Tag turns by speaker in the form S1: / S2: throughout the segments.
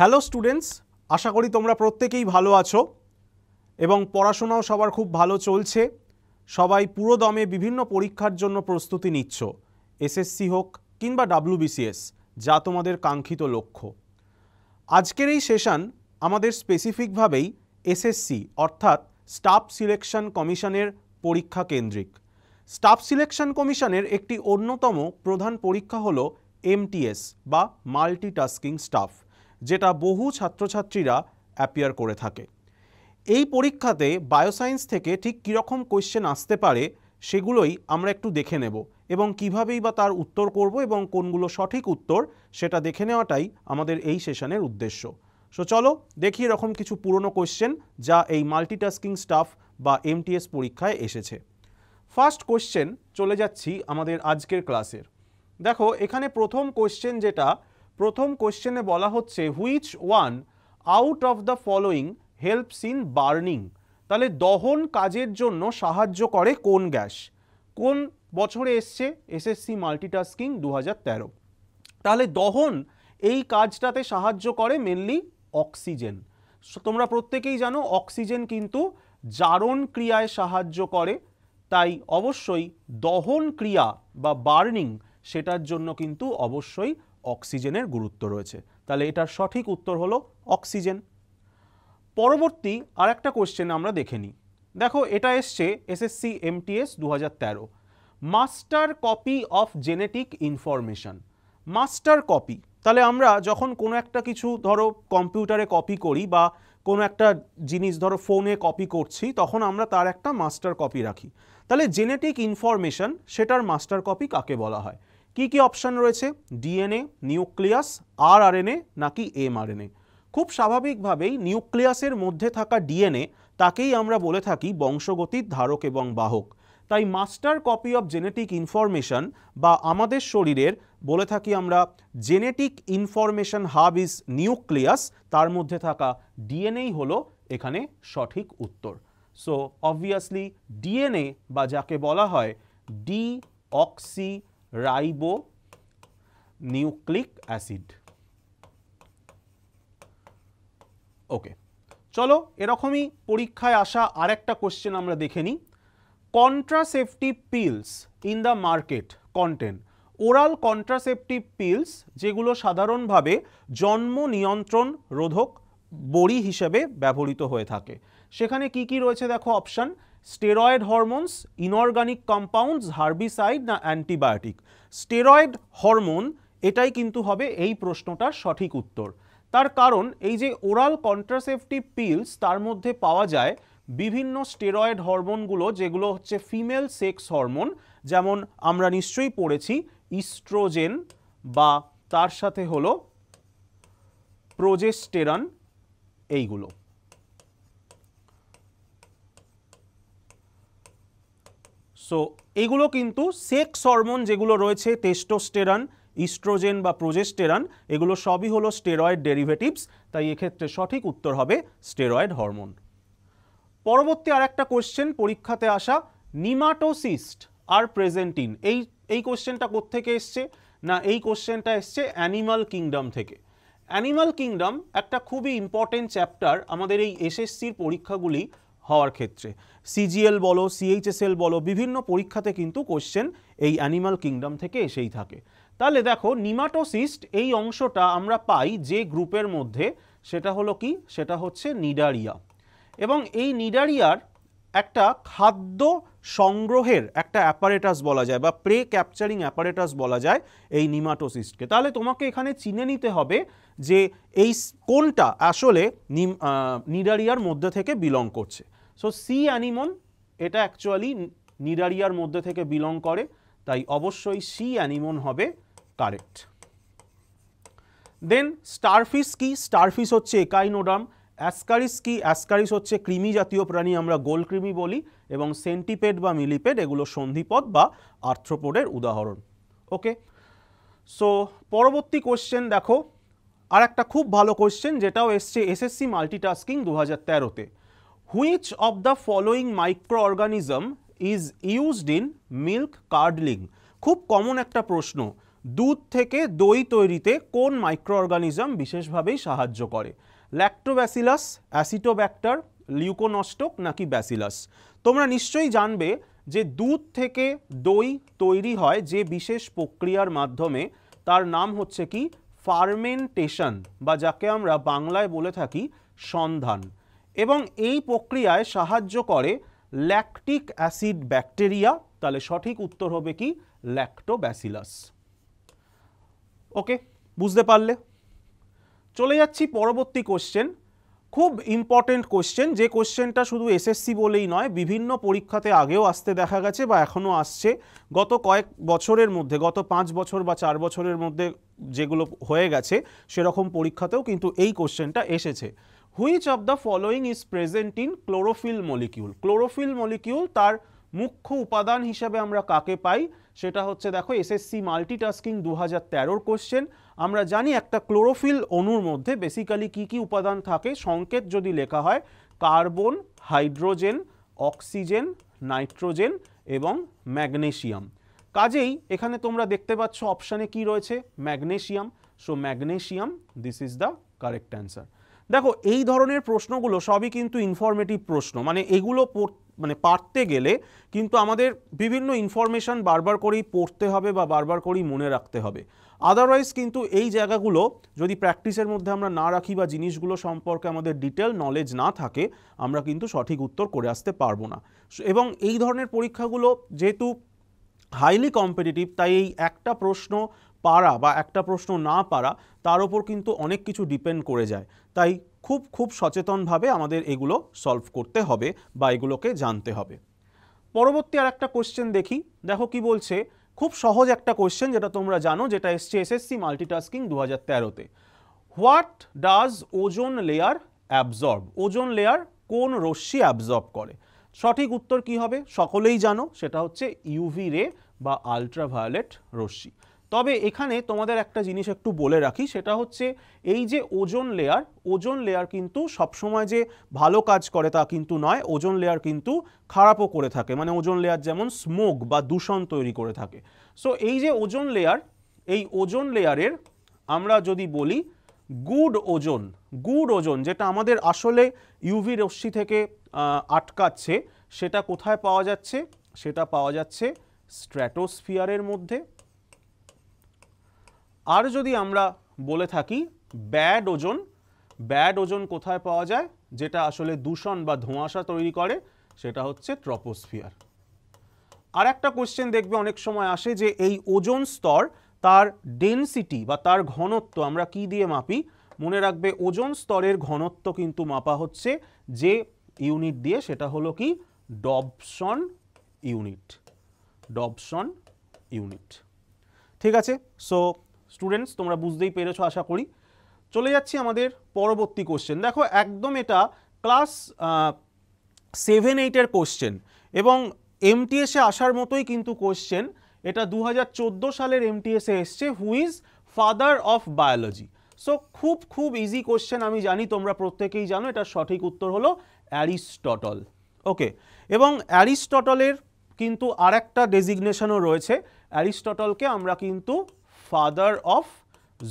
S1: Hello students আশা করি তোমরা প্রত্যেকেই ভালো আছো এবং পড়াশোনাও সবার খুব ভালো চলছে সবাই পুরো দমে বিভিন্ন পরীক্ষার জন্য প্রস্তুতি নিচ্ছ এসএসসি হোক কিংবা ডাব্লুবিসিএস যা তোমাদের কাঙ্ক্ষিত লক্ষ্য আজকের এই সেশন আমাদের স্পেসিফিকভাবেই এসএসসি অর্থাৎ স্টাফ সিলেকশন কমিশনের পরীক্ষা কেন্দ্রিক স্টাফ সিলেকশন কমিশনের একটি অন্যতম প্রধান পরীক্ষা হল এমটিএস বা মাল্টিটাস্কিং স্টাফ যেটা বহু ছাত্রছাত্রীরা অ্যাপিয়ার করে থাকে এই পরীক্ষাতে বায়োসায়েন্স থেকে ঠিক কীরকম কোয়েশ্চেন আসতে পারে সেগুলোই আমরা একটু দেখে নেব এবং কিভাবেই বা তার উত্তর করব এবং কোনগুলো সঠিক উত্তর সেটা দেখে নেওয়াটাই আমাদের এই সেশনের উদ্দেশ্য সো চলো দেখি এরকম কিছু পুরনো কোয়েশ্চেন যা এই মাল্টিটাস্কিং স্টাফ বা এমটিএস পরীক্ষায় এসেছে ফার্স্ট কোয়েশ্চেন চলে যাচ্ছি আমাদের আজকের ক্লাসের দেখো এখানে প্রথম কোয়েশ্চেন যেটা প্রথম কোশ্চেনে বলা হচ্ছে which one out of the following helps in burning তাহলে দহন কাজের জন্য সাহায্য করে কোন গ্যাস কোন বছরে এসছে এসএসসি মাল্টিটাস্কিং দু তাহলে দহন এই কাজটাতে সাহায্য করে মেনলি অক্সিজেন তোমরা প্রত্যেকেই জানো অক্সিজেন কিন্তু জারণ ক্রিয়ায় সাহায্য করে তাই অবশ্যই দহন ক্রিয়া বা বার্নিং সেটার জন্য কিন্তু অবশ্যই অক্সিজেনের গুরুত্ব রয়েছে তাহলে এটার সঠিক উত্তর হলো অক্সিজেন পরবর্তী আর একটা কোয়েশ্চেন আমরা দেখে নিই দেখো এটা এসছে এসএসসি এমটিএস দু তেরো master copy of genetic information master copy তাহলে আমরা যখন কোনো একটা কিছু ধরো কম্পিউটারে কপি করি বা কোনো একটা জিনিস ধরো ফোনে কপি করছি তখন আমরা তার একটা মাস্টার কপি রাখি তাহলে জেনেটিক ইনফরমেশান সেটার মাস্টার কপি কাকে বলা হয় কি কি অপশান রয়েছে ডিএনএ নিউক্লিয়াস আর নাকি এমআরএনএ খুব স্বাভাবিকভাবেই নিউক্লিয়াসের মধ্যে থাকা ডিএনএ তাকেই আমরা বলে থাকি বংশগতির ধারক এবং বাহক তাই master copy of genetic information বা আমাদের শরীরের বলে থাকি আমরা genetic information hub is nucleus তার মধ্যে থাকা ডিএনএই হলো এখানে সঠিক উত্তর সো অবভিয়াসলি ডিএনএ বা যাকে বলা হয় deoxyribonucleic acid okay চলো এরকমই পরীক্ষায় আসা আর একটা কোশ্চেন আমরা দেখে নিই contraceptive pills in the market contain oral contraceptive pills যেগুলো সাধারণভাবে জন্ম নিয়ন্ত্রণ রোধক বড়ি হিসেবে ব্যবহৃত হয়ে থাকে সেখানে কি কি রয়েছে দেখো option steroid hormones inorganic compounds herbicide না অ্যান্টিবায়োটিক স্টেরয়েড হরমোন এটাই কিন্তু হবে এই প্রশ্নটার সঠিক উত্তর তার কারণ এই যে ওরাল কন্ট্রাসেপটিভ পিলস তার মধ্যে পাওয়া যায় বিভিন্ন স্টেরয়েড হরমোনগুলো যেগুলো হচ্ছে ফিমেল সেক্স হরমোন যেমন আমরা নিশ্চয়ই পড়েছি ইস্ট্রোজেন বা তার সাথে হলো প্রোজেস্টেরন এইগুলো সো এগুলো কিন্তু সেক্স হরমোন যেগুলো রয়েছে টেস্টোস্টেরান ইস্ট্রোজেন বা প্রোজেস্টেরান এগুলো সবই হলো স্টেরয়েড ডেরিভেটিভস তাই এক্ষেত্রে সঠিক উত্তর হবে স্টেরয়েড হরমোন পরবর্তী আর একটা কোশ্চেন পরীক্ষাতে আসা নিমাটোসিস্ট আর প্রেজেন্টিন এই এই কোশ্চেনটা কোত্থেকে এসছে না এই কোশ্চেনটা এসছে অ্যানিমাল কিংডম থেকে অ্যানিমাল কিংডম একটা খুবই ইম্পর্টেন্ট চ্যাপ্টার আমাদের এই এসএসসির পরীক্ষাগুলি হওয়ার ক্ষেত্রে সিজিএল বলো সিএইচএসএল বলো বিভিন্ন পরীক্ষাতে কিন্তু কোশ্চেন এই অ্যানিমাল কিংডম থেকে এসেই থাকে তাহলে দেখো নিমাটোসিস্ট এই অংশটা আমরা পাই যে গ্রুপের মধ্যে সেটা হলো কি সেটা হচ্ছে নিডারিয়া এবং এই নিডারিয়ার একটা খাদ্য সংগ্রহের একটা অ্যাপারেটাস বলা যায় বা প্রে ক্যাপচারিং অ্যাপারেটাস বলা যায় এই নিমাটোসিস্টকে তাহলে তোমাকে এখানে চিনে নিতে হবে যে এই কোনটা আসলে নিডারিয়ার মধ্যে থেকে বিলং করছে সো সি অ্যানিমন এটা অ্যাকচুয়ালি নিডারিয়ার মধ্যে থেকে বিলং করে তাই অবশ্যই সি অ্যানিমন হবে কারেক্ট দেন স্টারফিস কি স্টারফিস হচ্ছে একাইনোডাম অ্যাসকারিস কি অ্যাসকারিস হচ্ছে কৃমি জাতীয় প্রাণী আমরা গোল কৃমি বলি এবং সেন্টিপেড বা মিলিপেড এগুলো সন্ধিপদ বা আর্থ্রোপোডের উদাহরণ ওকে সো পরবর্তী কোশ্চেন দেখো আর একটা খুব ভালো কোশ্চেন যেটাও এসছে এসএসসি মাল্টিটাস্কিং দু হাজার তেরোতে Which of the following microorganism is used in milk curdling? খুব কমন একটা প্রশ্ন দুধ থেকে দই তৈরিতে কোন মাইক্রোঅর্গানিজম বিশেষভাবেই সাহায্য করে ল্যাক্টোব্যাসিলাস অ্যাসিটোব্যাক্টার লিউকোনস্টক নাকি ব্যাসিলাস তোমরা নিশ্চয়ই জানবে যে দুধ থেকে দই তৈরি হয় যে বিশেষ প্রক্রিয়ার মাধ্যমে তার নাম হচ্ছে কি ফার্মেন্টেশন বা যাকে আমরা বাংলায় বলে থাকি সন্ধান এবং এই প্রক্রিয়ায় সাহায্য করে ল্যাকটিক অ্যাসিড ব্যাকটেরিয়া তাহলে সঠিক উত্তর হবে কি ল্যাক্টোব্যাসিলাস ওকে বুঝতে পারলে চলে যাচ্ছি পরবর্তী কোশ্চেন খুব ইম্পর্টেন্ট কোশ্চেন যে কোশ্চেনটা শুধু এসএসসি বলেই নয় বিভিন্ন পরীক্ষাতে আগেও আসতে দেখা গেছে বা এখনও আসছে গত কয়েক বছরের মধ্যে গত পাঁচ বছর বা চার বছরের মধ্যে যেগুলো হয়ে গেছে সেরকম পরীক্ষাতেও কিন্তু এই কোশ্চেনটা এসেছে which of the following is present in chlorophyll molecule chlorophyll molecule তার মুখ্য উপাদান হিসাবে আমরা কাকে পাই সেটা হচ্ছে দেখো এসএসসি মাল্টিটাস্কিং দু হাজার তেরোর কোশ্চেন আমরা জানি একটা ক্লোরোফিল অণুর মধ্যে বেসিক্যালি কি কি উপাদান থাকে সংকেত যদি লেখা হয় কার্বন হাইড্রোজেন অক্সিজেন নাইট্রোজেন এবং ম্যাগনেশিয়াম কাজেই এখানে তোমরা দেখতে পাচ্ছ অপশানে কি রয়েছে magnesium so magnesium this is the correct answer দেখো এই ধরনের প্রশ্নগুলো সবই কিন্তু ইনফরমেটিভ প্রশ্ন মানে এগুলো মানে পারতে গেলে কিন্তু আমাদের বিভিন্ন ইনফরমেশান বারবার করেই পড়তে হবে বা বারবার করেই মনে রাখতে হবে আদারওয়াইজ কিন্তু এই জায়গাগুলো যদি প্র্যাকটিসের মধ্যে আমরা না রাখি বা জিনিসগুলো সম্পর্কে আমাদের ডিটেল নলেজ না থাকে আমরা কিন্তু সঠিক উত্তর করে আসতে পারবো না এবং এই ধরনের পরীক্ষাগুলো যেহেতু হাইলি কম্পিটিটিভ তাই এই একটা প্রশ্ন পারা বা একটা প্রশ্ন না পারা তার ওপর কিন্তু অনেক কিছু ডিপেন্ড করে যায় তাই খুব খুব সচেতনভাবে আমাদের এগুলো সলভ করতে হবে বা এগুলোকে জানতে হবে পরবর্তী আর একটা কোশ্চেন দেখি দেখো কি বলছে খুব সহজ একটা কোশ্চেন যেটা তোমরা জানো যেটা এসছে এসএসসি মাল্টিটাস্কিং দু হাজার তেরোতে what does ozone layer absorb ozone layer কোন রশ্মি অ্যাবজর্ব করে সঠিক উত্তর কি হবে সকলেই জানো সেটা হচ্ছে ইউভি রে বা আলট্রাভায়োলেট রশ্মি তবে এখানে তোমাদের একটা জিনিস একটু বলে রাখি সেটা হচ্ছে এই যে ওজন লেয়ার ওজন লেয়ার কিন্তু সবসময় যে ভালো কাজ করে তা কিন্তু নয় ওজন লেয়ার কিন্তু খারাপও করে থাকে মানে ওজন লেয়ার যেমন স্মোক বা দূষণ তৈরি করে থাকে সো এই যে ওজন লেয়ার এই ওজন লেয়ারের আমরা যদি বলি গুড ওজন গুড ওজন যেটা আমাদের আসলে ইউভি রশ্মি থেকে আটকাচ্ছে সেটা কোথায় পাওয়া যাচ্ছে সেটা পাওয়া যাচ্ছে স্ট্র্যাটোস্ফিয়ারের মধ্যে আর যদি আমরা বলে থাকি ব্যাড ওজন ব্যাড ওজন কোথায় পাওয়া যায় যেটা আসলে দূষণ বা ধোঁয়াশা তৈরি করে সেটা হচ্ছে ট্রপোস্ফিয়ার আর একটা কোশ্চেন দেখবে অনেক সময় আসে যে এই ওজন স্তর তার ডেনসিটি বা তার ঘনত্ব আমরা কি দিয়ে মাপি মনে রাখবে ওজন স্তরের ঘনত্ব কিন্তু মাপা হচ্ছে যে ইউনিট দিয়ে সেটা হলো কি ডবসন ইউনিট ডবসন ইউনিট ঠিক আছে সো স্টুডেন্টস তোমরা বুঝতেই পেরেছো আশা করি চলে যাচ্ছি আমাদের পরবর্তী কোশ্চেন দেখো একদম এটা ক্লাস সেভেন এইটের কোশ্চেন এবং এমটিএসে আসার মতোই কিন্তু কোশ্চেন এটা দু সালের এমটিএসে এসছে who is father of biology so খুব খুব ইজি কোশ্চেন আমি জানি তোমরা প্রত্যেকেই জানো এটার সঠিক উত্তর হলো অ্যারিস্টটল ওকে এবং অ্যারিস্টটলের কিন্তু আর একটা ডেজিগনেশনও রয়েছে অ্যারিস্টটলকে আমরা কিন্তু ফাদার অফ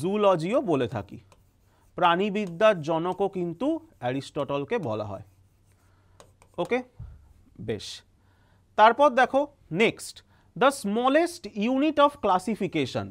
S1: জুলজিও বলে থাকি প্রাণীবিদ্যার জনকও কিন্তু অ্যারিস্টটলকে বলা হয় ওকে বেশ তারপর দেখো next the smallest unit of classification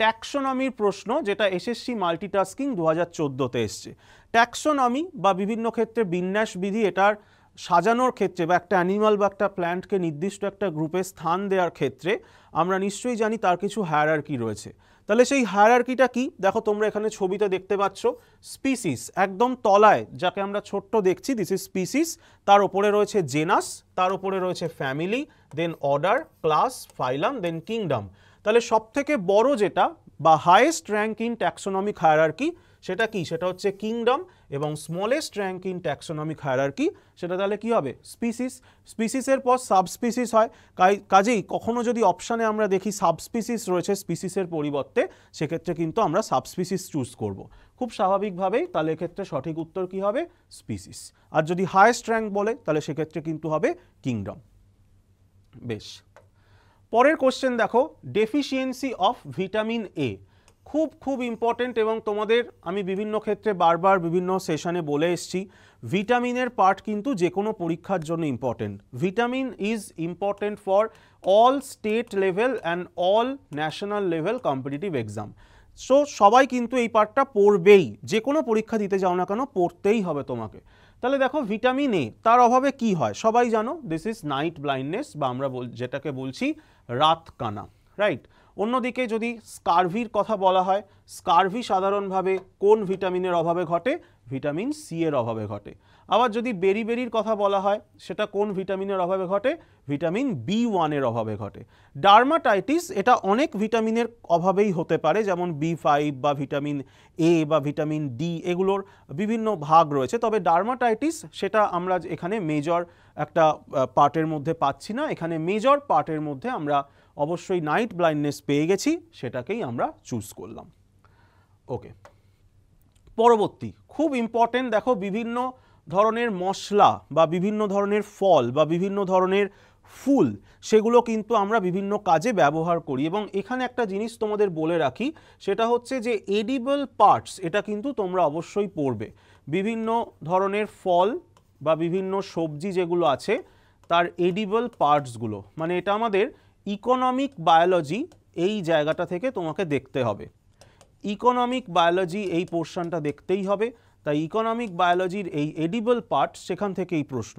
S1: ট্যাক্সোনমির প্রশ্ন যেটা এসএসসি মাল্টিটাস্কিং দু হাজার চোদ্দোতে এসছে ট্যাক্সোনমি বা বিভিন্ন ক্ষেত্রে বিন্যাসবিধি এটার সাজানোর ক্ষেত্রে বা একটা অ্যানিমাল বা একটা প্ল্যান্টকে নির্দিষ্ট একটা গ্রুপে স্থান দেওয়ার ক্ষেত্রে আমরা নিশ্চয়ই জানি তার কিছু হায়ারার্কি রয়েছে তাহলে সেই হায়ারার্কিটা কি দেখো তোমরা এখানে ছবিতে দেখতে পাচ্ছ স্পিসিস একদম তলায় যাকে আমরা ছোট্ট দেখছি দিস ইজ স্পিসিস তার ওপরে রয়েছে জেনাস তার ওপরে রয়েছে family then order class phylum then kingdom তাহলে সবথেকে বড় যেটা বা highest rank in taxonomic hierarchy সেটা কি সেটা হচ্ছে কিংডম এবং স্মলেস্ট র্যাঙ্ক ইন ট্যাক্সোনমিক কি সেটা তাহলে কি হবে স্পিসিস স্পিসিসের পর সাবস্পিসিস হয় কাজেই কখনো যদি অপশানে আমরা দেখি সাবস্পিসিস রয়েছে স্পিসিসের পরিবর্তে সেক্ষেত্রে কিন্তু আমরা সাবস্পিসিস চুজ করব। খুব স্বাভাবিকভাবেই তাহলে এক্ষেত্রে সঠিক উত্তর কি হবে স্পিসিস আর যদি হায়েস্ট র্যাঙ্ক বলে তাহলে সেক্ষেত্রে কিন্তু হবে কিংডম বেশ পরের কোশ্চেন দেখো ডেফিসিয়েন্সি অফ ভিটামিন এ খুব খুব ইম্পর্টেন্ট এবং তোমাদের আমি বিভিন্ন ক্ষেত্রে বারবার বিভিন্ন সেশনে বলে এসছি ভিটামিনের পার্ট কিন্তু যে কোনো পরীক্ষার জন্য important vitamin is important for all state level and all national level competitive exam so সবাই কিন্তু এই পার্টটা পড়বেই যে কোনো পরীক্ষা দিতে যাও না কেন পড়তেই হবে তোমাকে তাহলে দেখো ভিটামিন এ তার অভাবে কি হয় সবাই জানো দিস ইজ নাইট ব্লাইন্ডনেস বা আমরা যেটাকে বলছি রাত কানা রাইট অন্যদিকে যদি স্কারভির কথা বলা হয় স্কারভি সাধারণভাবে কোন ভিটামিনের অভাবে ঘটে ভিটামিন সি এর অভাবে ঘটে আবার যদি বেরিবেরির কথা বলা হয় সেটা কোন ভিটামিনের অভাবে ঘটে ভিটামিন বি ওয়ানের অভাবে ঘটে ডার্মাটাইটিস এটা অনেক ভিটামিনের অভাবেই হতে পারে যেমন বি ফাইভ বা ভিটামিন এ বা ভিটামিন ডি এগুলোর বিভিন্ন ভাগ রয়েছে তবে ডার্মাটাইটিস সেটা আমরা এখানে মেজর একটা পার্টের মধ্যে পাচ্ছি না এখানে মেজর পার্টের মধ্যে আমরা অবশ্যই নাইট ব্লাইন্ডনেস পেয়ে গেছি সেটাকেই আমরা চুজ করলাম ওকে পরবর্তী খুব ইম্পর্টেন্ট দেখো বিভিন্ন ধরনের মশলা বা বিভিন্ন ধরনের ফল বা বিভিন্ন ধরনের ফুল সেগুলো কিন্তু আমরা বিভিন্ন কাজে ব্যবহার করি এবং এখানে একটা জিনিস তোমাদের বলে রাখি সেটা হচ্ছে যে এডিবল পার্টস এটা কিন্তু তোমরা অবশ্যই পড়বে বিভিন্ন ধরনের ফল বা বিভিন্ন সবজি যেগুলো আছে তার এডিবল পার্টসগুলো মানে এটা আমাদের ইকোনমিক বায়োলজি এই জায়গাটা থেকে তোমাকে দেখতে হবে ইকোনমিক বায়োলজি এই পোর্শনটা দেখতেই হবে তাই ইকোনমিক বায়োলজির এই এডিবল পার্ট সেখান থেকে এই প্রশ্ন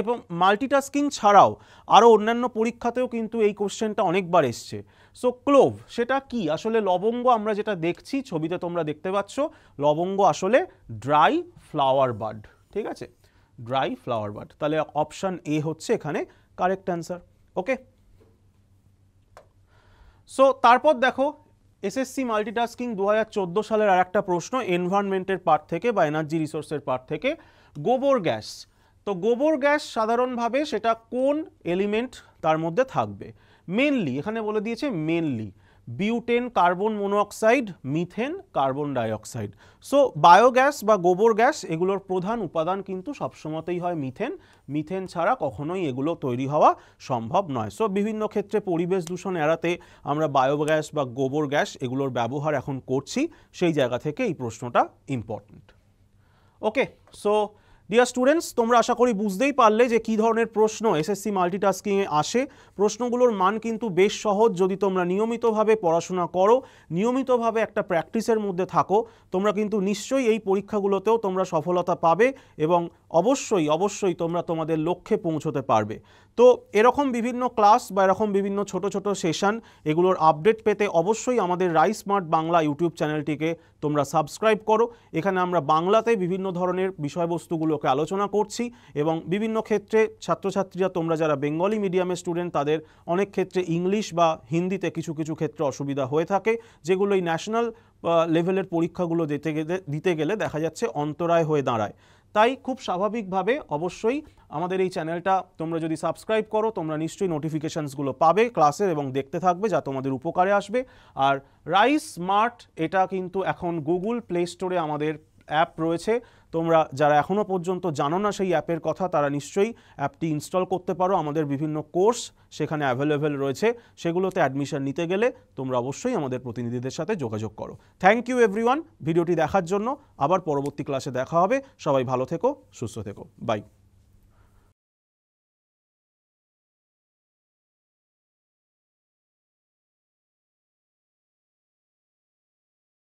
S1: এবং মাল্টিটাস্কিং ছাড়াও আরও অন্যান্য পরীক্ষাতেও কিন্তু এই কোশ্চেনটা অনেকবার এসছে সো ক্লোভ সেটা কি আসলে লবঙ্গ আমরা যেটা দেখছি ছবিতে তোমরা দেখতে পাচ্ছ লবঙ্গ আসলে ড্রাই ফ্লাওয়ার বার্ড ঠিক আছে ড্রাই ফ্লাওয়ার বার্ড তাহলে অপশান এ হচ্ছে এখানে কারেক্ট অ্যান্সার ওকে সো তারপর দেখো এসএসসি মাল্টিটাস্কিং দু হাজার সালের আর একটা প্রশ্ন এনভায়রনমেন্টের পার্ট থেকে বা এনার্জি রিসোর্সের পার্ট থেকে গোবর গ্যাস তো গোবর গ্যাস সাধারণভাবে সেটা কোন এলিমেন্ট তার মধ্যে থাকবে মেনলি এখানে বলে দিয়েছে mainly butane carbon monoxide methane carbon dioxide so biogas বা গোবর গ্যাস এগুলোর প্রধান উপাদান কিন্তু সবসময়তেই হয় মিথেন মিথেন ছাড়া কখনোই এগুলো তৈরি হওয়া সম্ভব নয় সো বিভিন্ন ক্ষেত্রে পরিবেশ দূষণ এড়াতে আমরা বায়োগ্যাস বা গোবর গ্যাস এগুলোর ব্যবহার এখন করছি সেই জায়গা থেকে এই প্রশ্নটা important okay so dear students তোমরা আশা করি বুঝতেই পারলে যে কী ধরনের প্রশ্ন এসএসসি মাল্টিটাস্কিংয়ে আসে প্রশ্নগুলোর মান কিন্তু বেশ সহজ যদি তোমরা নিয়মিতভাবে পড়াশোনা করো নিয়মিতভাবে একটা প্র্যাকটিসের মধ্যে থাকো তোমরা কিন্তু নিশ্চয়ই এই পরীক্ষাগুলোতেও তোমরা সফলতা পাবে এবং অবশ্যই অবশ্যই তোমরা তোমাদের লক্ষ্যে পৌঁছতে পারবে তো এরকম বিভিন্ন ক্লাস বা এরকম বিভিন্ন ছোট ছোট সেশন এগুলোর আপডেট পেতে অবশ্যই আমাদের রাই স্মার্ট বাংলা ইউটিউব চ্যানেলটিকে তোমরা সাবস্ক্রাইব করো এখানে আমরা বাংলাতে বিভিন্ন ধরনের বিষয়বস্তুগুলোকে আলোচনা করছি এবং বিভিন্ন ক্ষেত্রে ছাত্রছাত্রীরা তোমরা যারা বেঙ্গলি মিডিয়ামের স্টুডেন্ট তাদের অনেক ক্ষেত্রে ইংলিশ বা হিন্দিতে কিছু কিছু ক্ষেত্রে অসুবিধা হয়ে থাকে যেগুলো এই ন্যাশনাল লেভেলের পরীক্ষাগুলো দিতে গেলে দিতে গেলে দেখা যাচ্ছে অন্তরায় হয়ে দাঁড়ায় তাই খুব স্বাভাবিকভাবে অবশ্যই আমাদের এই চ্যানেলটা তোমরা যদি সাবস্ক্রাইব করো তোমরা নিশ্চয়ই নোটিফিকেশানসগুলো পাবে ক্লাসের এবং দেখতে থাকবে যা তোমাদের উপকারে আসবে আর রাইস স্মার্ট এটা কিন্তু এখন গুগল প্লে স্টোরে আমাদের অ্যাপ রয়েছে তোমরা যারা এখনও পর্যন্ত জানো না সেই অ্যাপের কথা তারা নিশ্চয়ই অ্যাপটি ইনস্টল করতে পারো আমাদের বিভিন্ন কোর্স সেখানে অ্যাভেলেবেল রয়েছে সেগুলোতে অ্যাডমিশন নিতে গেলে তোমরা অবশ্যই আমাদের প্রতিনিধিদের সাথে যোগাযোগ করো থ্যাংক ইউ এভরিওয়ান ভিডিওটি দেখার জন্য আবার পরবর্তী ক্লাসে দেখা হবে সবাই ভালো থেকো সুস্থ থেকো বাই